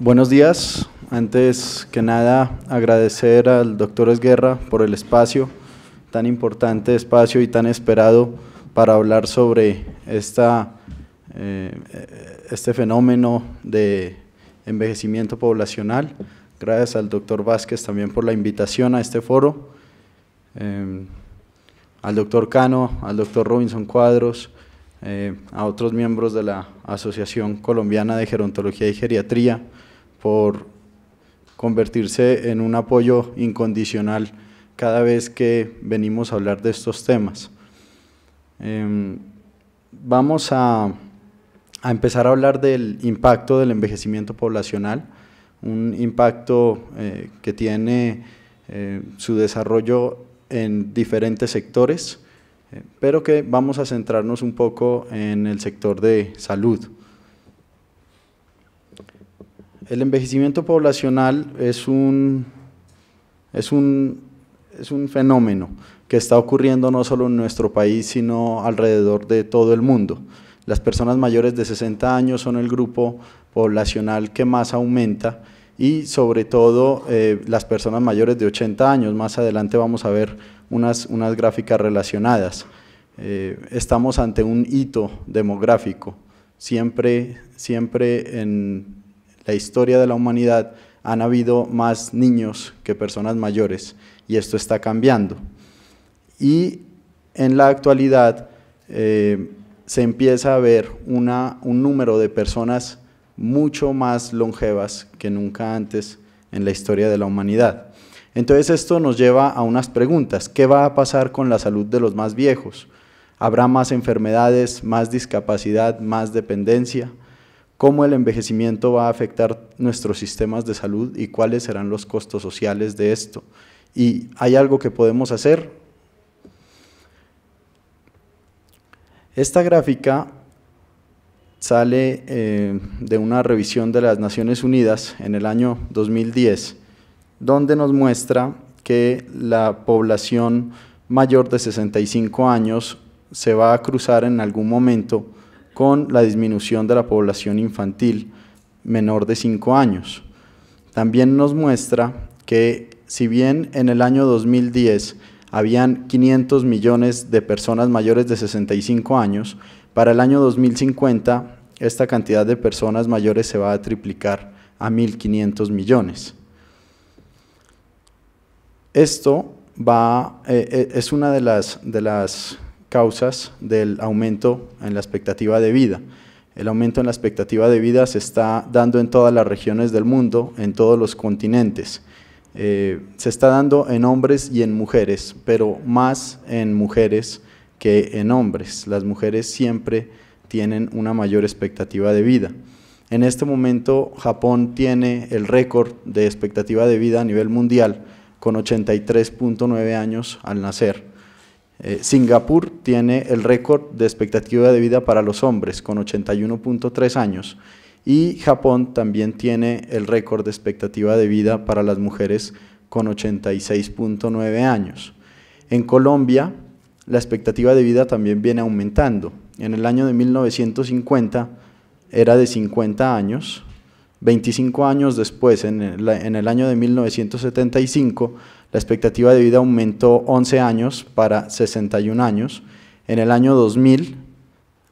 Buenos días. Antes que nada, agradecer al doctor Esguerra por el espacio, tan importante espacio y tan esperado para hablar sobre esta, eh, este fenómeno de envejecimiento poblacional. Gracias al doctor Vázquez también por la invitación a este foro, eh, al doctor Cano, al doctor Robinson Cuadros, eh, a otros miembros de la Asociación Colombiana de Gerontología y Geriatría, por convertirse en un apoyo incondicional cada vez que venimos a hablar de estos temas. Em, vamos a, empezar a hablar del impacto del envejecimiento poblacional, un impacto eh, que tiene eh, su desarrollo en diferentes sectores, eh, pero que vamos a centrarnos un poco en el sector de salud. El envejecimiento poblacional es un, es es un fenómeno que está ocurriendo no solo en nuestro país, sino alrededor de todo el mundo. Las personas mayores de 60 años son el grupo poblacional que más aumenta y sobre todo eh, las personas mayores de 80 años. Más adelante vamos a ver unas, unas gráficas relacionadas. Eh, estamos ante un hito demográfico. Siempre, siempre en la historia de la humanidad han habido más niños que personas mayores y esto está cambiando. Y en la actualidad eh, se empieza a ver un número de personas mucho más longevas que nunca antes en la historia de la humanidad. Entonces esto nos lleva a unas preguntas. ¿Qué va a pasar con la salud de los más viejos? ¿Habrá más enfermedades, más discapacidad, más dependencia? cómo el envejecimiento va a afectar nuestros sistemas de salud y cuáles serán los costos sociales de esto. ¿Y hay algo que podemos hacer? Esta gráfica sale eh, de una revisión de las Naciones Unidas en el año 2010, donde nos muestra que la población mayor de 65 años se va a cruzar en algún momento con la disminución de la población infantil menor de 5 años. También nos muestra que si bien en el año 2010 habían 500 millones de personas mayores de 65 años, para el año 2050 esta cantidad de personas mayores se va a triplicar a 1.500 millones. Esto va, eh, eh, es una de las, de las causas del aumento en la expectativa de vida. El aumento en la expectativa de vida se está dando en todas las regiones del mundo, en todos los continentes. Eh, se está dando en hombres y en mujeres, pero más en mujeres que en hombres. Las mujeres siempre tienen una mayor expectativa de vida. En este momento Japón tiene el récord de expectativa de vida a nivel mundial con 83.9 años al nacer. Eh, Singapur tiene el récord de expectativa de vida para los hombres con 81.3 años y Japón también tiene el récord de expectativa de vida para las mujeres con 86.9 años. En Colombia, la expectativa de vida también viene aumentando. En el año de 1950 era de 50 años, 25 años después, en el, año de 1975, la expectativa de vida aumentó 11 años para 61 años. En el año 2000,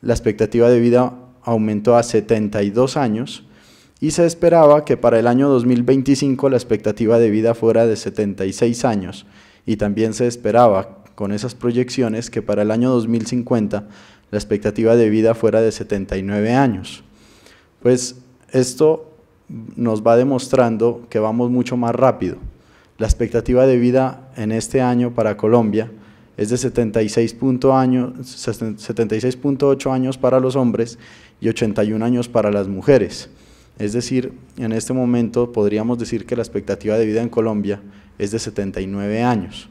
la expectativa de vida aumentó a 72 años y se esperaba que para el año 2025 la expectativa de vida fuera de 76 años y también se esperaba con esas proyecciones que para el año 2050 la expectativa de vida fuera de 79 años. Pues esto nos va demostrando que vamos mucho más rápido. La expectativa de vida en este año para Colombia es de 76.8 años, para los hombres y 81 años para las mujeres. Es decir, en este momento podríamos decir que la expectativa de vida en Colombia es de 79 años,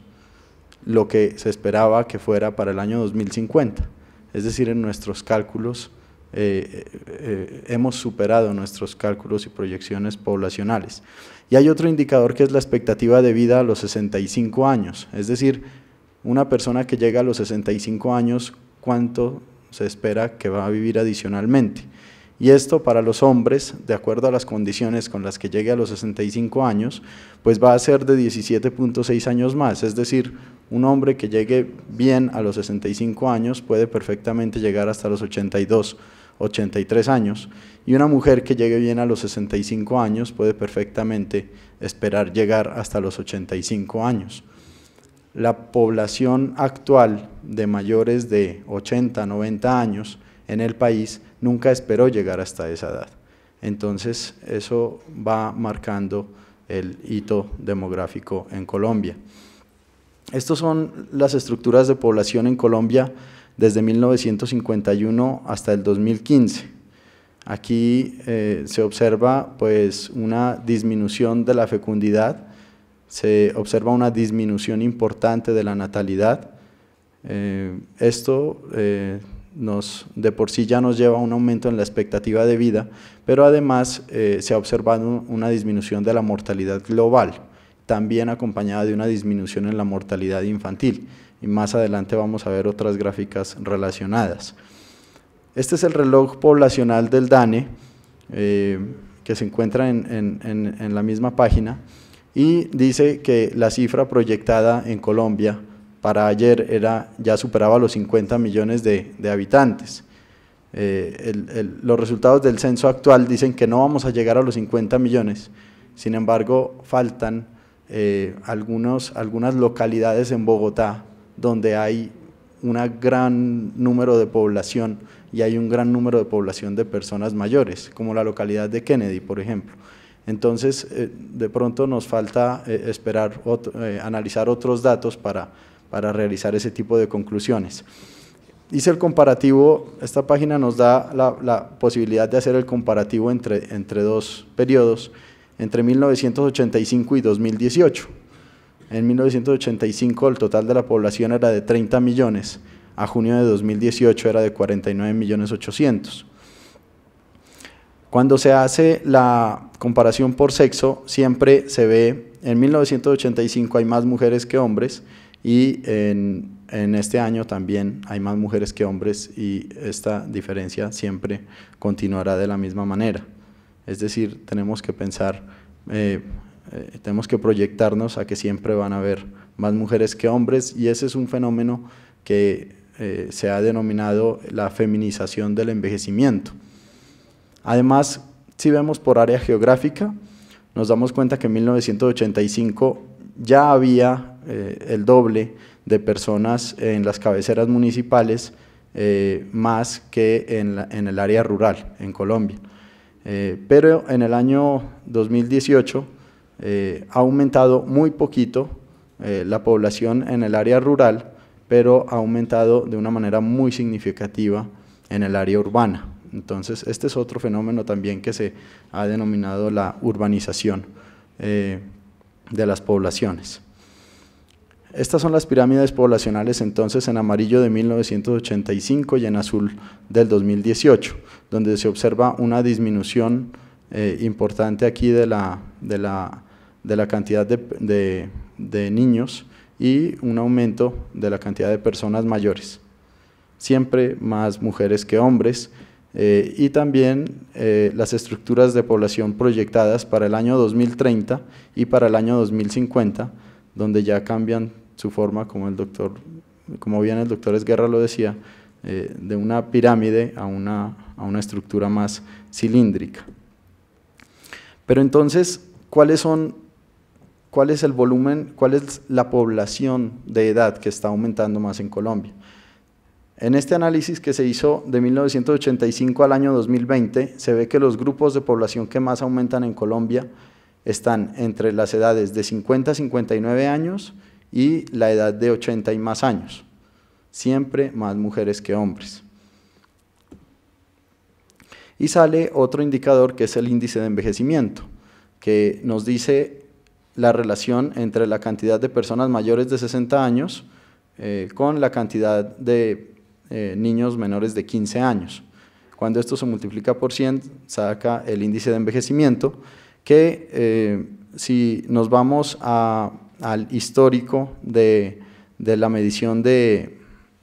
lo que se esperaba que fuera para el año 2050. Es decir, en nuestros cálculos eh, eh, eh, hemos superado nuestros cálculos y proyecciones poblacionales. Y hay otro indicador que es la expectativa de vida a los 65 años, es decir, una persona que llega a los 65 años, ¿cuánto se espera que va a vivir adicionalmente? Y esto para los hombres, de acuerdo a las condiciones con las que llegue a los 65 años, pues va a ser de 17.6 años más. Es decir, un hombre que llegue bien a los 65 años puede perfectamente llegar hasta los 82, 83 años. Y una mujer que llegue bien a los 65 años puede perfectamente esperar llegar hasta los 85 años. La población actual de mayores de 80, 90 años en el país nunca esperó llegar hasta esa edad. Entonces eso va marcando el hito demográfico en Colombia. Estas son las estructuras de población en Colombia desde 1951 hasta el 2015. Aquí eh, se observa pues, una disminución de la fecundidad, se observa una disminución importante de la natalidad. Eh, esto eh, nos, de por sí ya nos lleva a un aumento en la expectativa de vida, pero además eh, se ha observado una disminución de la mortalidad global, también acompañada de una disminución en la mortalidad infantil. Y más adelante vamos a ver otras gráficas relacionadas. Este es el reloj poblacional del DANE, eh, que se encuentra en la misma página, y dice que la cifra proyectada en Colombia para ayer era, ya superaba los 50 millones de, habitantes. Eh, los resultados del censo actual dicen que no vamos a llegar a los 50 millones, sin embargo faltan eh, algunos, algunas localidades en Bogotá donde hay un gran número de población y hay un gran número de población de personas mayores, como la localidad de Kennedy, por ejemplo. Entonces, eh, de pronto nos falta esperar, analizar otros datos para para realizar ese tipo de conclusiones. Hice el comparativo, esta página nos da la, posibilidad de hacer el comparativo entre, entre dos periodos, entre 1985 y 2018. En 1985 el total de la población era de 30 millones, a junio de 2018 era de 49 millones 800. Cuando se hace la comparación por sexo, siempre se ve, en 1985 hay más mujeres que hombres, y en, este año también hay más mujeres que hombres y esta diferencia siempre continuará de la misma manera. Es decir, tenemos que pensar, eh, eh, tenemos que proyectarnos a que siempre van a haber más mujeres que hombres y ese es un fenómeno que eh, se ha denominado la feminización del envejecimiento. Además, si vemos por área geográfica, nos damos cuenta que en 1985 ya había eh, el doble de personas en las cabeceras municipales eh, más que en, el área rural en Colombia. Eh, pero en el año 2018 ha aumentado muy poquito la población en el área rural, pero ha aumentado de una manera muy significativa en el área urbana. Entonces, este es otro fenómeno también que se ha denominado la urbanización de las poblaciones. Estas son las pirámides poblacionales entonces en amarillo de 1985 y en azul del 2018, donde se observa una disminución eh, importante aquí de la, de la, cantidad de, niños y un aumento de la cantidad de personas mayores. Siempre más mujeres que hombres, eh, y también eh, las estructuras de población proyectadas para el año 2030 y para el año 2050, donde ya cambian su forma, como el doctor, como bien el doctor Esguerra lo decía, eh, de una pirámide a una, a una estructura más cilíndrica. Pero entonces, ¿cuáles son cuál es el volumen, cuál es la población de edad que está aumentando más en Colombia. En este análisis que se hizo de 1985 al año 2020, se ve que los grupos de población que más aumentan en Colombia están entre las edades de 50 a 59 años y la edad de 80 y más años. Siempre más mujeres que hombres. Y sale otro indicador que es el índice de envejecimiento, que nos dice la relación entre la cantidad de personas mayores de 60 años eh, con la cantidad de eh, niños menores de 15 años. Cuando esto se multiplica por 100, saca el índice de envejecimiento, que eh, si nos vamos a al histórico de, de la medición de,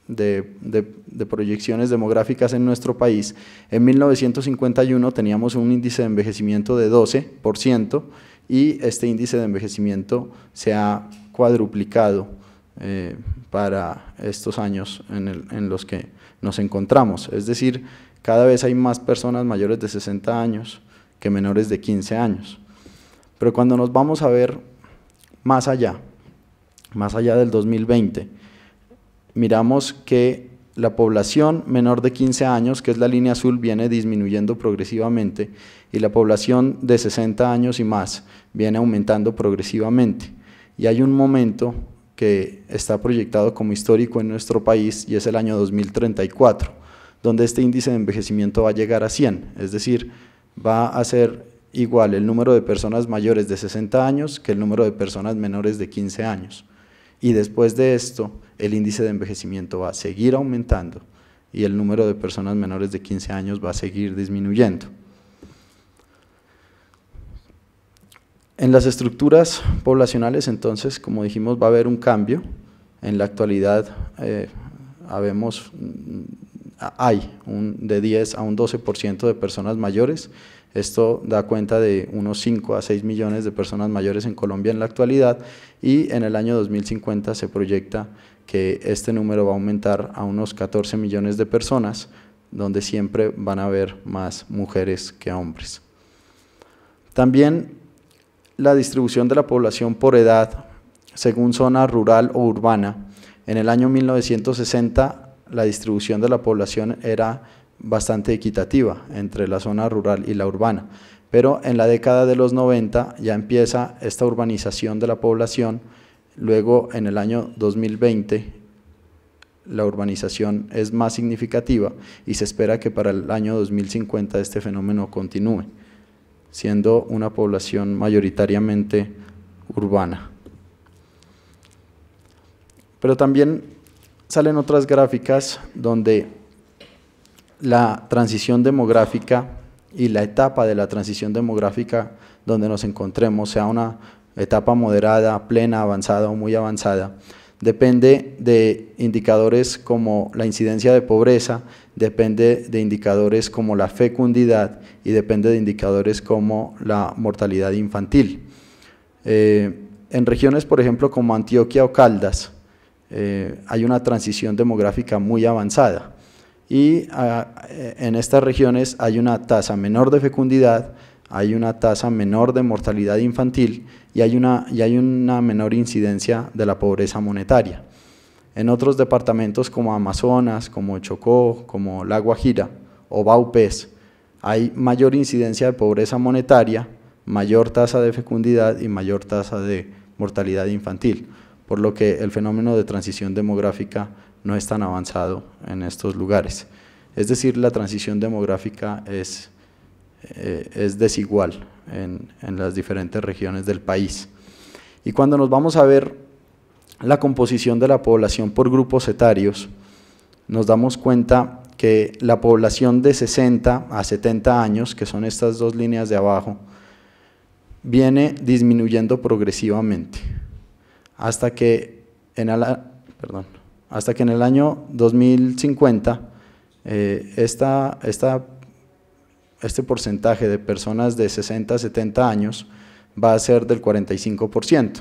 de, proyecciones demográficas en nuestro país, en 1951 teníamos un índice de envejecimiento de 12% y este índice de envejecimiento se ha cuadruplicado eh, para estos años en, en los que nos encontramos. Es decir, cada vez hay más personas mayores de 60 años que menores de 15 años. Pero cuando nos vamos a ver más allá, más allá del 2020. Miramos que la población menor de 15 años, que es la línea azul, viene disminuyendo progresivamente y la población de 60 años y más viene aumentando progresivamente. Y hay un momento que está proyectado como histórico en nuestro país y es el año 2034, donde este índice de envejecimiento va a llegar a 100, es decir, va a ser igual el número de personas mayores de 60 años que el número de personas menores de 15 años. Y después de esto, el índice de envejecimiento va a seguir aumentando y el número de personas menores de 15 años va a seguir disminuyendo. En las estructuras poblacionales, entonces, como dijimos, va a haber un cambio. En la actualidad eh, habemos, mm, hay un, de 10 a un 12% de personas mayores esto da cuenta de unos 5 a 6 millones de personas mayores en Colombia en la actualidad y en el año 2050 se proyecta que este número va a aumentar a unos 14 millones de personas, donde siempre van a haber más mujeres que hombres. También la distribución de la población por edad según zona rural o urbana. En el año 1960 la distribución de la población era bastante equitativa entre la zona rural y la urbana. Pero en la década de los 90 ya empieza esta urbanización de la población, luego en el año 2020 la urbanización es más significativa y se espera que para el año 2050 este fenómeno continúe, siendo una población mayoritariamente urbana. Pero también salen otras gráficas donde la transición demográfica y la etapa de la transición demográfica donde nos encontremos, sea una etapa moderada, plena, avanzada o muy avanzada, depende de indicadores como la incidencia de pobreza, depende de indicadores como la fecundidad y depende de indicadores como la mortalidad infantil. Eh, en regiones, por ejemplo, como Antioquia o Caldas, eh, hay una transición demográfica muy avanzada y ah, eh, en estas regiones hay una tasa menor de fecundidad, hay una tasa menor de mortalidad infantil y hay una, y hay una menor incidencia de la pobreza monetaria. En otros departamentos como Amazonas, como Chocó, como La Guajira o Baupés, hay mayor incidencia de pobreza monetaria, mayor tasa de fecundidad y mayor tasa de mortalidad infantil, por lo que el fenómeno de transición demográfica no es tan avanzado en estos lugares. Es decir, la transición demográfica es, eh, es desigual en, en, las diferentes regiones del país. Y cuando nos vamos a ver la composición de la población por grupos etarios, nos damos cuenta que la población de 60 a 70 años, que son estas dos líneas de abajo, viene disminuyendo progresivamente hasta que en, ala, perdón, hasta que en el año 2050 eh, este porcentaje de personas de 60 a 70 años va a ser del 45%.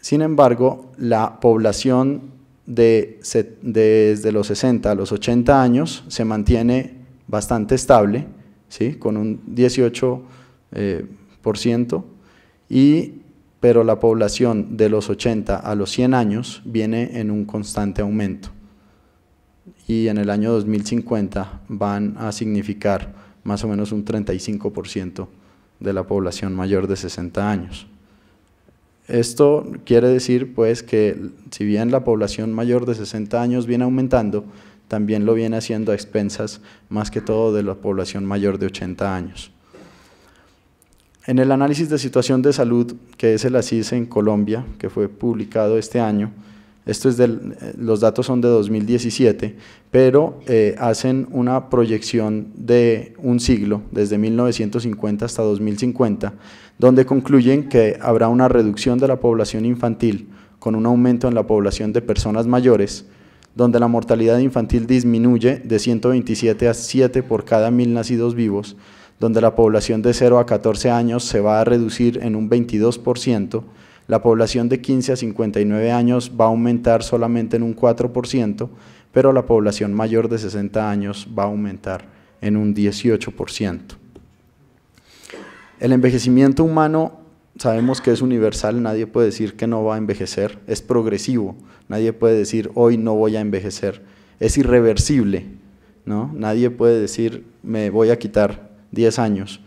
Sin embargo, la población de, desde los 60 a los 80 años se mantiene bastante estable, ¿sí? con un 18%, eh, y pero la población de los 80 a los 100 años viene en un constante aumento. Y en el año 2050 van a significar más o menos un 35% de la población mayor de 60 años. Esto quiere decir pues que si bien la población mayor de 60 años viene aumentando, también lo viene haciendo a expensas más que todo de la población mayor de 80 años. En el análisis de situación de salud, que es el ASIS en Colombia, que fue publicado este año, esto eh, los datos son de 2017, pero eh, hacen una proyección de un siglo, desde 1950 hasta 2050, donde concluyen que habrá una reducción de la población infantil con un aumento en la población de personas mayores, donde la mortalidad infantil disminuye de 127 a 7 por cada mil nacidos vivos, donde la población de 0 a 14 años se va a reducir en un 22%, la población de 15 a 59 años va a aumentar solamente en un 4%, pero la población mayor de 60 años va a aumentar en un 18%. El envejecimiento humano sabemos que es universal, nadie puede decir que no va a envejecer, es progresivo, nadie puede decir hoy no voy a envejecer, es irreversible, ¿no? Nadie puede decir me voy a quitar 10 años,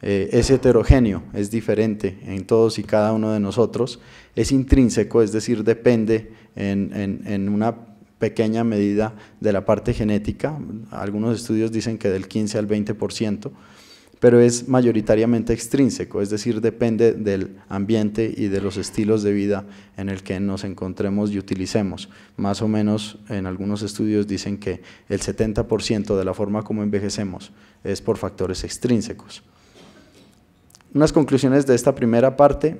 eh, es heterogéneo, es diferente en todos y cada uno de nosotros, es intrínseco, es decir, depende en, en una pequeña medida de la parte genética, algunos estudios dicen que del 15 al 20%, pero es mayoritariamente extrínseco, es decir, depende del ambiente y de los estilos de vida en el que nos encontremos y utilicemos. Más o menos en algunos estudios dicen que el 70% de la forma como envejecemos es por factores extrínsecos. Unas conclusiones de esta primera parte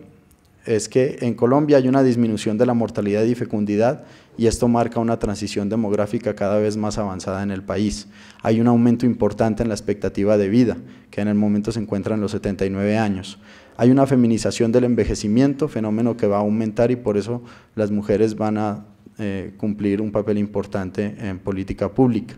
es que en Colombia hay una disminución de la mortalidad y fecundidad y esto marca una transición demográfica cada vez más avanzada en el país. Hay un aumento importante en la expectativa de vida, que en el momento se encuentra en los 79 años. Hay una feminización del envejecimiento, fenómeno que va a aumentar y por eso las mujeres van a eh, cumplir un papel importante en política pública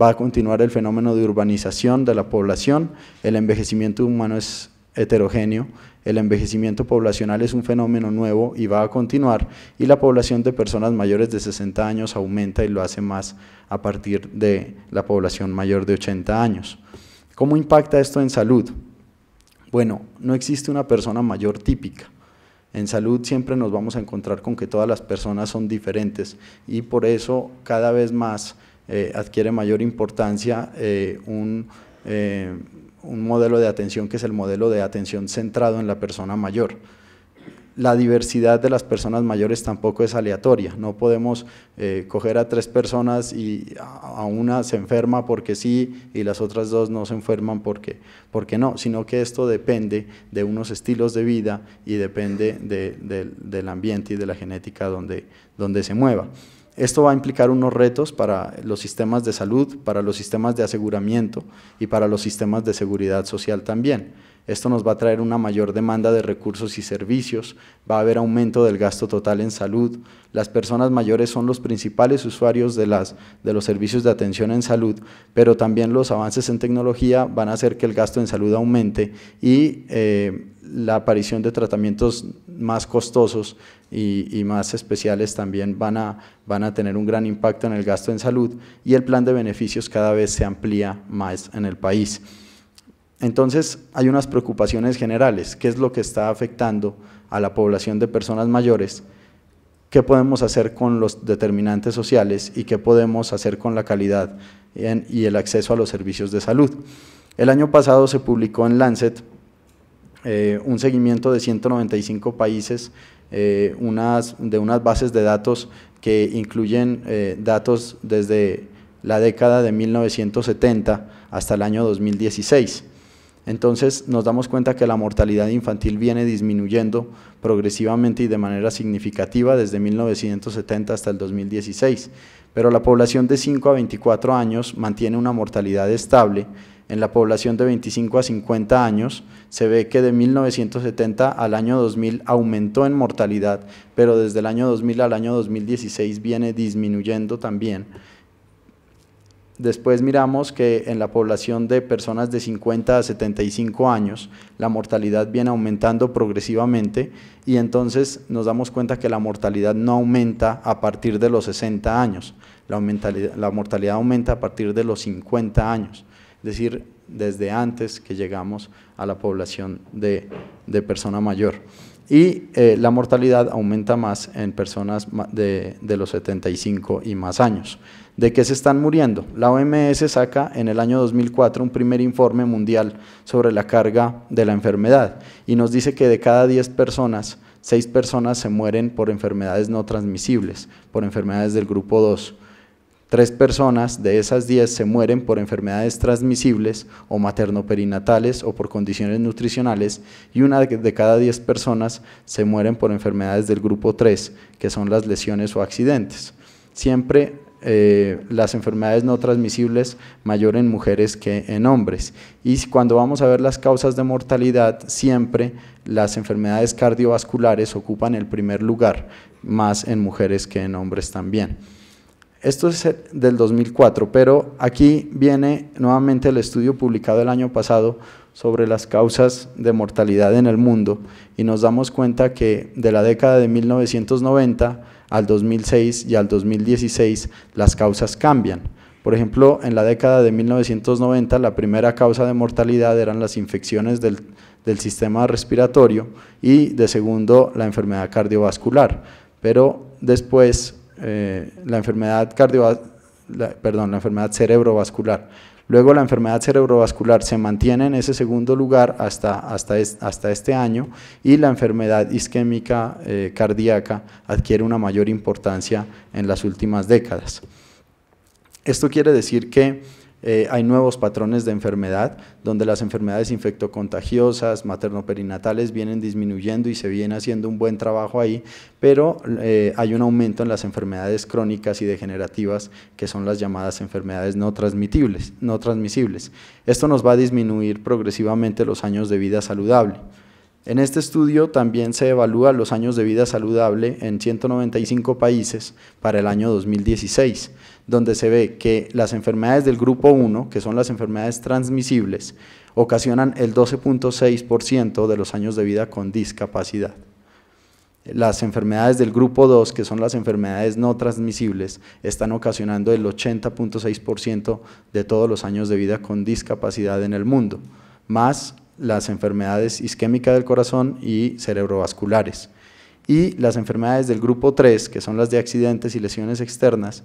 va a continuar el fenómeno de urbanización de la población, el envejecimiento humano es heterogéneo el envejecimiento poblacional es un fenómeno nuevo y va a continuar y la población de personas mayores de 60 años aumenta y lo hace más a partir de la población mayor de 80 años. ¿Cómo impacta esto en salud? Bueno, no existe una persona mayor típica. En salud siempre nos vamos a encontrar con que todas las personas son diferentes y por eso cada vez más eh, adquiere mayor importancia eh, un... Eh, un modelo de atención que es el modelo de atención centrado en la persona mayor. La diversidad de las personas mayores tampoco es aleatoria, no podemos eh, coger a tres personas y a una se enferma porque sí y las otras dos no se enferman porque, porque no, sino que esto depende de unos estilos de vida y depende del ambiente y de la genética donde se mueva. Esto va a implicar unos retos para los sistemas de salud, para los sistemas de aseguramiento y para los sistemas de seguridad social también. Esto nos va a traer una mayor demanda de recursos y servicios, va a haber aumento del gasto total en salud. Las personas mayores son los principales usuarios de, los servicios de atención en salud, pero también los avances en tecnología van a hacer que el gasto en salud aumente y eh, la aparición de tratamientos más costosos y, más especiales también van a tener un gran impacto en el gasto en salud y el plan de beneficios cada vez se amplía más en el país. Entonces, hay unas preocupaciones generales. ¿Qué es lo que está afectando a la población de personas mayores? ¿Qué podemos hacer con los determinantes sociales y qué podemos hacer con la calidad y el acceso a los servicios de salud? El año pasado se publicó en Lancet eh, un seguimiento de 195 países, eh, de unas bases de datos que incluyen eh, datos desde la década de 1970 hasta el año 2016. Entonces nos damos cuenta que la mortalidad infantil viene disminuyendo progresivamente y de manera significativa desde 1970 hasta el 2016, pero la población de 5 a 24 años mantiene una mortalidad estable. En la población de 25 a 50 años se ve que de 1970 al año 2000 aumentó en mortalidad, pero desde el año 2000 al año 2016 viene disminuyendo también. Después miramos que en la población de personas de 50 a 75 años la mortalidad viene aumentando progresivamente y entonces nos damos cuenta que la mortalidad no aumenta a partir de los 60 años, la, mortalidad aumenta a partir de los 50 años, es decir, desde antes que llegamos a la población de persona mayor y eh, la mortalidad aumenta más en personas de, de, los 75 y más años. ¿De qué se están muriendo? La OMS saca en el año 2004 un primer informe mundial sobre la carga de la enfermedad y nos dice que de cada 10 personas, 6 personas se mueren por enfermedades no transmisibles, por enfermedades del grupo 2. Tres personas de esas diez se mueren por enfermedades transmisibles o materno-perinatales o por condiciones nutricionales y una de cada diez personas se mueren por enfermedades del grupo 3, que son las lesiones o accidentes. Siempre eh, las enfermedades no transmisibles mayor en mujeres que en hombres. Y cuando vamos a ver las causas de mortalidad, siempre las enfermedades cardiovasculares ocupan el primer lugar, más en mujeres que en hombres también. Esto es del 2004, pero aquí viene nuevamente el estudio publicado el año pasado sobre las causas de mortalidad en el mundo y nos damos cuenta que de la década de 1990 al 2006 y al 2016 las causas cambian. Por ejemplo, en la década de 1990 la primera causa de mortalidad eran las infecciones del, del sistema respiratorio y de segundo la enfermedad cardiovascular, pero después eh, la enfermedad la enfermedad cerebrovascular. Luego la enfermedad cerebrovascular se mantiene en ese segundo lugar hasta, hasta, hasta este año y la enfermedad isquémica eh, cardíaca adquiere una mayor importancia en las últimas décadas. Esto quiere decir que eh, hay nuevos patrones de enfermedad, donde las enfermedades infectocontagiosas, materno-perinatales vienen disminuyendo y se viene haciendo un buen trabajo ahí, pero eh, hay un aumento en las enfermedades crónicas y degenerativas, que son las llamadas enfermedades no no transmisibles. Esto nos va a disminuir progresivamente los años de vida saludable. En este estudio también se evalúa los años de vida saludable en 195 países para el año 2016 donde se ve que las enfermedades del grupo 1, que son las enfermedades transmisibles, ocasionan el 12.6% de los años de vida con discapacidad. Las enfermedades del grupo 2, que son las enfermedades no transmisibles, están ocasionando el 80.6% de todos los años de vida con discapacidad en el mundo, más las enfermedades isquémicas del corazón y cerebrovasculares. Y las enfermedades del grupo 3, que son las de accidentes y lesiones externas,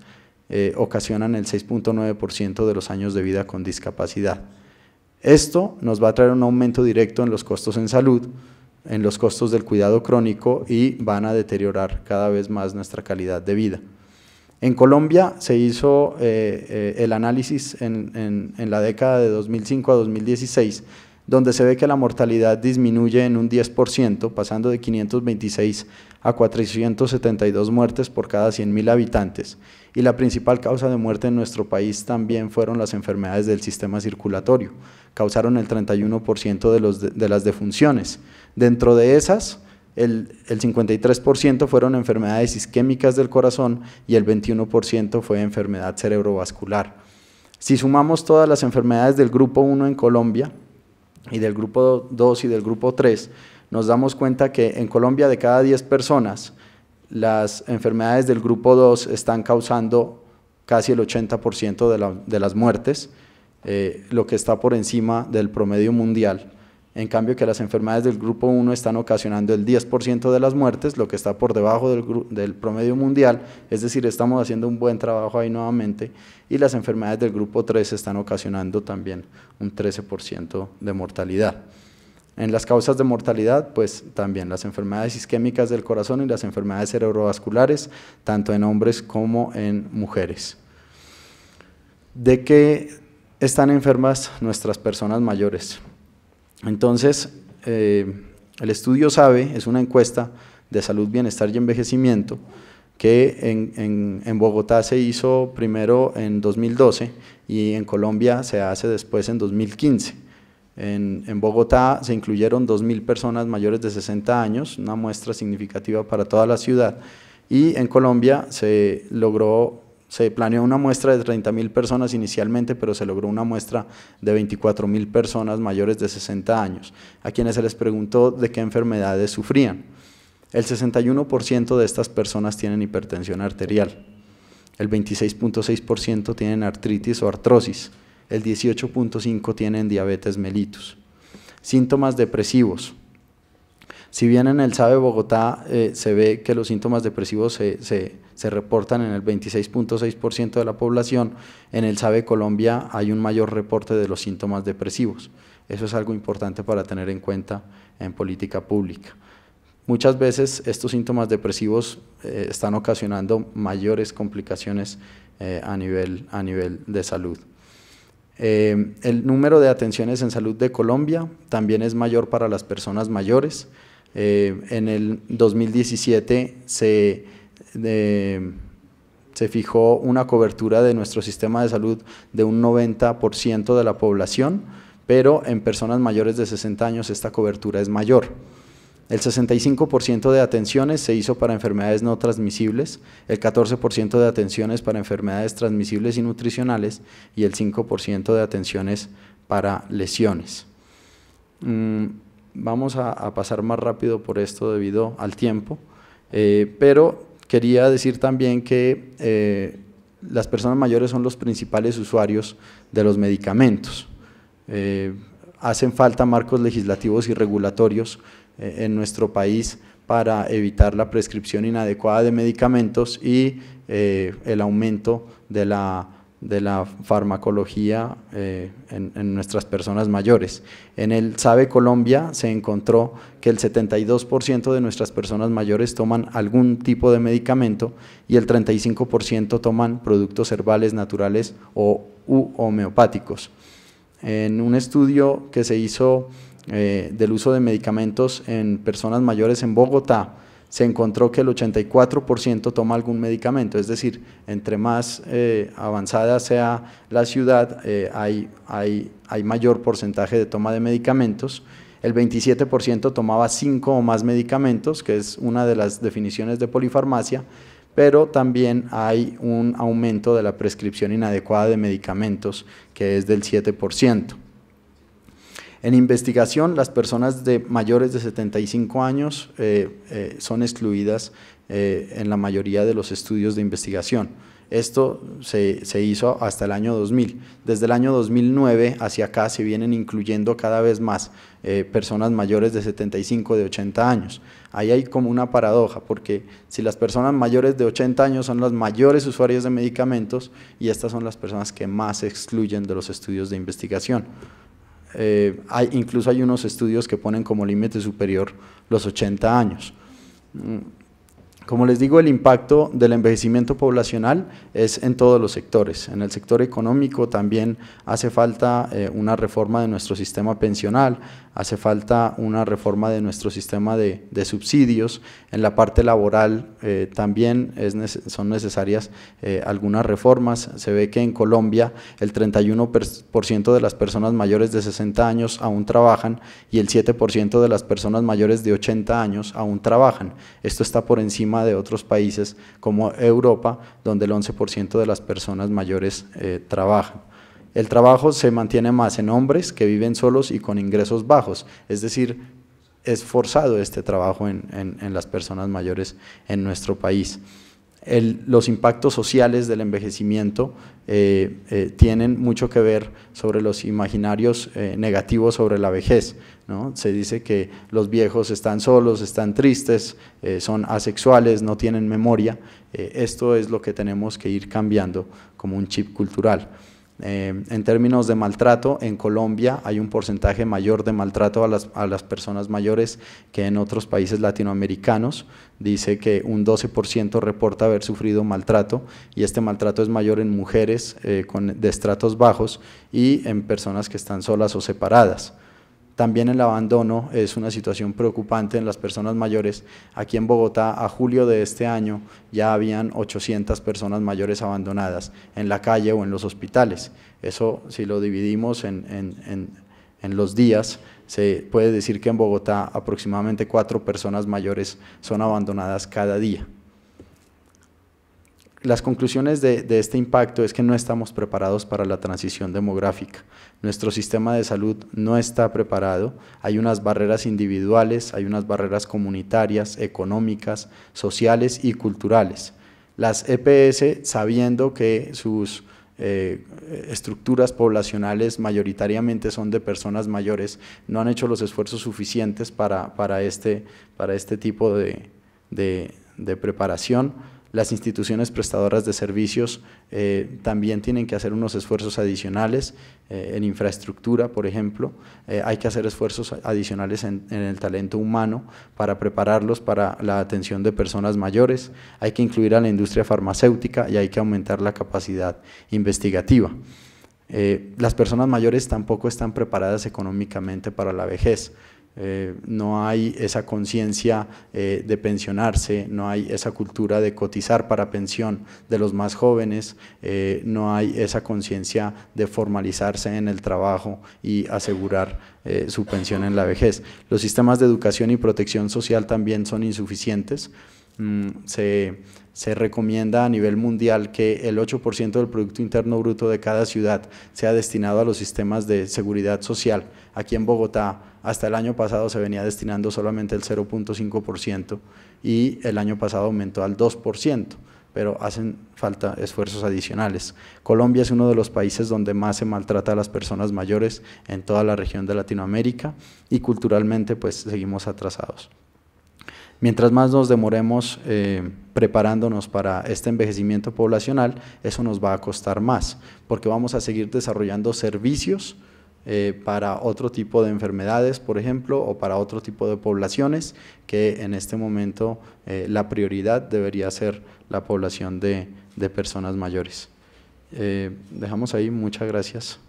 eh, ocasionan el 6.9% de los años de vida con discapacidad. Esto nos va a traer un aumento directo en los costos en salud, en los costos del cuidado crónico y van a deteriorar cada vez más nuestra calidad de vida. En Colombia se hizo eh, eh, el análisis en, la década de 2005 a 2016, donde se ve que la mortalidad disminuye en un 10%, pasando de 526 a 472 muertes por cada 100.000 habitantes y la principal causa de muerte en nuestro país también fueron las enfermedades del sistema circulatorio. Causaron el 31% de, las defunciones. Dentro de esas, el, el 53% fueron enfermedades isquémicas del corazón y el 21% fue enfermedad cerebrovascular. Si sumamos todas las enfermedades del grupo 1 en Colombia, y del grupo 2 y del grupo 3, nos damos cuenta que en Colombia de cada 10 personas, las enfermedades del grupo 2 están causando casi el 80% de, las muertes, eh, lo que está por encima del promedio mundial. En cambio, que las enfermedades del grupo 1 están ocasionando el 10% de las muertes, lo que está por debajo del, del, promedio mundial, es decir, estamos haciendo un buen trabajo ahí nuevamente, y las enfermedades del grupo 3 están ocasionando también un 13% de mortalidad. En las causas de mortalidad, pues también las enfermedades isquémicas del corazón y las enfermedades cerebrovasculares, tanto en hombres como en mujeres. ¿De qué están enfermas nuestras personas mayores? Entonces, eh, el estudio SABE es una encuesta de salud, bienestar y envejecimiento que en, en, Bogotá se hizo primero en 2012 y en Colombia se hace después en 2015 en, Bogotá se incluyeron 2.000 personas mayores de 60 años, una muestra significativa para toda la ciudad. Y en Colombia se logró, se planeó una muestra de 30.000 personas inicialmente, pero se logró una muestra de 24.000 personas mayores de 60 años, a quienes se les preguntó de qué enfermedades sufrían. El 61% de estas personas tienen hipertensión arterial, el 26.6% tienen artritis o artrosis, el 18.5 tienen diabetes mellitus. Síntomas depresivos. Si bien en el SABE Bogotá eh, se ve que los síntomas depresivos se, reportan en el 26.6% de la población, en el SABE Colombia hay un mayor reporte de los síntomas depresivos. Eso es algo importante para tener en cuenta en política pública. Muchas veces estos síntomas depresivos eh, están ocasionando mayores complicaciones eh, a, nivel, a nivel de salud. Eh, el número de atenciones en salud de Colombia también es mayor para las personas mayores. Eh, en el 2017 se, se fijó una cobertura de nuestro sistema de salud de un 90% de la población, pero en personas mayores de 60 años esta cobertura es mayor. El 65% de atenciones se hizo para enfermedades no transmisibles, el 14% de atenciones para enfermedades transmisibles y nutricionales y el 5% de atenciones para lesiones. Mm, vamos a, pasar más rápido por esto debido al tiempo, eh, pero quería decir también que eh, las personas mayores son los principales usuarios de los medicamentos. Eh, hacen falta marcos legislativos y regulatorios eh, en nuestro país para evitar la prescripción inadecuada de medicamentos y eh, el aumento de la, farmacología eh, en, nuestras personas mayores. En el SABE Colombia se encontró que el 72% de nuestras personas mayores toman algún tipo de medicamento y el 35% toman productos herbales naturales o u homeopáticos. En un estudio que se hizo eh, del uso de medicamentos en personas mayores en Bogotá, se encontró que el 84% toma algún medicamento, es decir, entre más eh, avanzada sea la ciudad, eh, hay, hay, mayor porcentaje de toma de medicamentos. El 27% tomaba 5 o más medicamentos, que es una de las definiciones de polifarmacia, pero también hay un aumento de la prescripción inadecuada de medicamentos, que es del 7%. En investigación, las personas de mayores de 75 años eh, eh, son excluidas eh, en la mayoría de los estudios de investigación. Esto se, hizo hasta el año 2000. Desde el año 2009 hacia acá se vienen incluyendo cada vez más personas mayores de 75, de 80 años. Ahí hay como una paradoja, porque si las personas mayores de 80 años son las mayores usuarios de medicamentos y estas son las personas que más se excluyen de los estudios de investigación. Eh, incluso hay unos estudios que ponen como límite superior los 80 años. Como les digo, el impacto del envejecimiento poblacional es en todos los sectores. En el sector económico también hace falta eh, una reforma de nuestro sistema pensional, hace falta una reforma de nuestro sistema de, subsidios. En la parte laboral eh, también es, son necesarias eh, algunas reformas. Se ve que en Colombia el 31% de las personas mayores de 60 años aún trabajan y el 7% de las personas mayores de 80 años aún trabajan. Esto está por encima de otros países como Europa, donde el 11% de las personas mayores eh, trabajan. El trabajo se mantiene más en hombres que viven solos y con ingresos bajos, es decir, es forzado este trabajo en las personas mayores en nuestro país los impactos sociales del envejecimiento eh, eh, tienen mucho que ver sobre los imaginarios eh, negativos sobre la vejez. Se dice que los viejos están solos, están tristes, son asexuales, no tienen memoria. esto es lo que tenemos que ir cambiando como un chip cultural. Eh, en términos de maltrato, en Colombia hay un porcentaje mayor de maltrato a las, personas mayores que en otros países latinoamericanos. Dice que un 12% reporta haber sufrido maltrato y este maltrato es mayor en mujeres eh, con, de estratos bajos y en personas que están solas o separadas. También el abandono es una situación preocupante en las personas mayores. Aquí en Bogotá, a julio de este año, ya habían 800 personas mayores abandonadas en la calle o en los hospitales. Eso, si lo dividimos en, en los días, se puede decir que en Bogotá aproximadamente cuatro personas mayores son abandonadas cada día las conclusiones de, este impacto es que no estamos preparados para la transición demográfica. Nuestro sistema de salud no está preparado. Hay unas barreras individuales, hay unas barreras comunitarias, económicas, sociales y culturales. Las EPS, sabiendo que sus eh, estructuras poblacionales mayoritariamente son de personas mayores, no han hecho los esfuerzos suficientes para, este, para este tipo de, de preparación las instituciones prestadoras de servicios eh, también tienen que hacer unos esfuerzos adicionales eh, en infraestructura, por ejemplo. Eh, hay que hacer esfuerzos adicionales en, el talento humano para prepararlos para la atención de personas mayores. Hay que incluir a la industria farmacéutica y hay que aumentar la capacidad investigativa. las personas mayores tampoco están preparadas económicamente para la vejez. Eh, no hay esa conciencia eh, de pensionarse, no hay esa cultura de cotizar para pensión de los más jóvenes, eh, no hay esa conciencia de formalizarse en el trabajo y asegurar su pensión en la vejez. Los sistemas de educación y protección social también son insuficientes. Mm, se se recomienda a nivel mundial que el 8% del Producto Interno Bruto de cada ciudad sea destinado a los sistemas de seguridad social. Aquí en Bogotá hasta el año pasado se venía destinando solamente el 0.5% y el año pasado aumentó al 2% pero hacen falta esfuerzos adicionales. Colombia es uno de los países donde más se maltrata a las personas mayores en toda la región de Latinoamérica y culturalmente pues seguimos atrasados. Mientras más nos demoremos eh, preparándonos para este envejecimiento poblacional, eso nos va a costar más, porque vamos a seguir desarrollando servicios eh, para otro tipo de enfermedades, por ejemplo, o para otro tipo de poblaciones, que en este momento eh, la prioridad debería ser la población de personas mayores. dejamos ahí, muchas gracias.